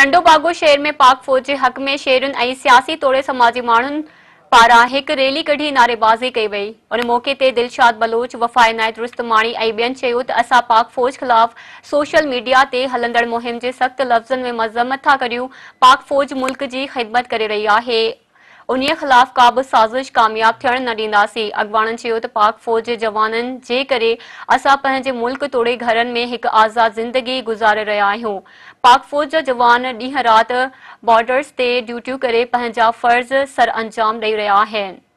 नंढोबागो शहर में पाक फ़ौज के हक़ में शेरुनि ऐं सियासी तोड़े समाजी माण्हुनि पारा एक रैली कढी नारेबाज़ी कई वही उन मौक़े ते दिलशाद बलोच वफ़ा नायत रुस्तमाणी बेन ऐं ॿियनि पाक फ़ौज खिलाफ सोशल मीडिया ते हलंदड़ु मुहिम के सख्त लफ्जन में मजम्मत था करूं पाक फ़ौज मुल्क़ की ख़िदमत कर रही है उन्हीअ ख़िलाफ़ का سازش साज़िश कामियाब थियणु न ॾींदासीं अॻवाणनि चयो त पाक फ़ौज जे जवाननि जे करे असां पंहिंजे मुल्क़ तोड़े घरनि में हिकु आज़ादु ज़िंदगी गुज़ारे रहिया आहियूं पाक फ़ौज जा जवान ॾींहं राति बॉडर्स ते ड्यूटियूं करे पंहिंजा फर्ज़ सर अंजाम ॾेई रहिया आहिनि